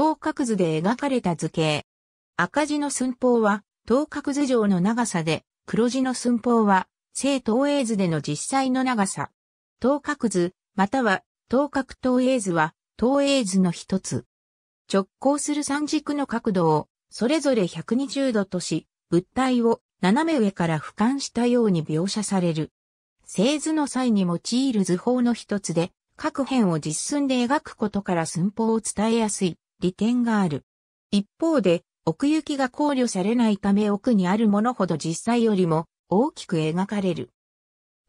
等角図で描かれた図形。赤字の寸法は、等角図上の長さで、黒字の寸法は、正投影図での実際の長さ。等角図、または、等角投影図は、投影図の一つ。直行する三軸の角度を、それぞれ120度とし、物体を斜め上から俯瞰したように描写される。製図の際に用いる図法の一つで、各辺を実寸で描くことから寸法を伝えやすい利点がある。一方で、奥行きが考慮されないため奥にあるものほど実際よりも大きく描かれる。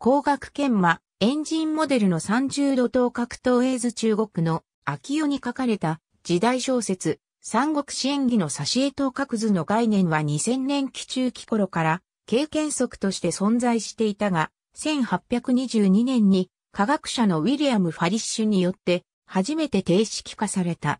光学研磨、エンジンモデルの30度等格闘映図中国の秋代に書かれた時代小説、三国支援義の挿絵等格図の概念は2000年期中期頃から経験則として存在していたが、1822年に科学者のウィリアム・ファリッシュによって初めて定式化された。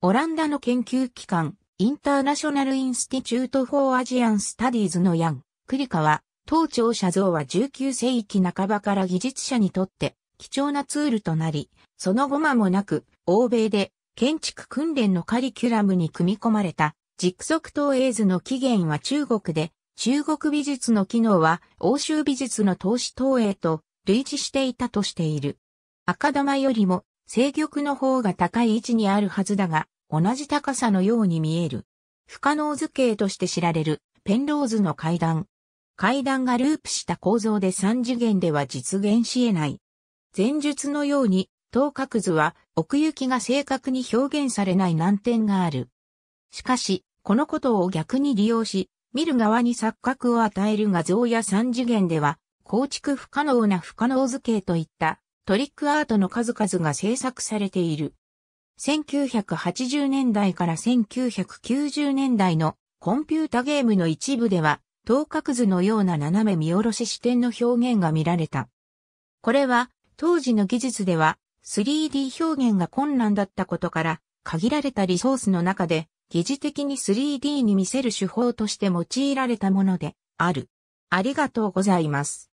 オランダの研究機関、インターナショナルインスティチュート・フォー・アジアン・スタディーズのヤン、クリカは、当庁舎像は19世紀半ばから技術者にとって貴重なツールとなり、その後間もなく、欧米で建築訓練のカリキュラムに組み込まれた、軸足投影図の起源は中国で、中国美術の機能は欧州美術の投資投影と類似していたとしている。赤玉よりも正玉の方が高い位置にあるはずだが、同じ高さのように見える。不可能図形として知られる、ペンローズの階段。階段がループした構造で3次元では実現し得ない。前述のように、等角図は奥行きが正確に表現されない難点がある。しかし、このことを逆に利用し、見る側に錯覚を与える画像や3次元では、構築不可能な不可能図形といったトリックアートの数々が制作されている。1980年代から1990年代のコンピュータゲームの一部では、等角図のような斜め見下ろし視点の表現が見られた。これは、当時の技術では 3D 表現が困難だったことから、限られたリソースの中で、疑似的に 3D に見せる手法として用いられたものである。ありがとうございます。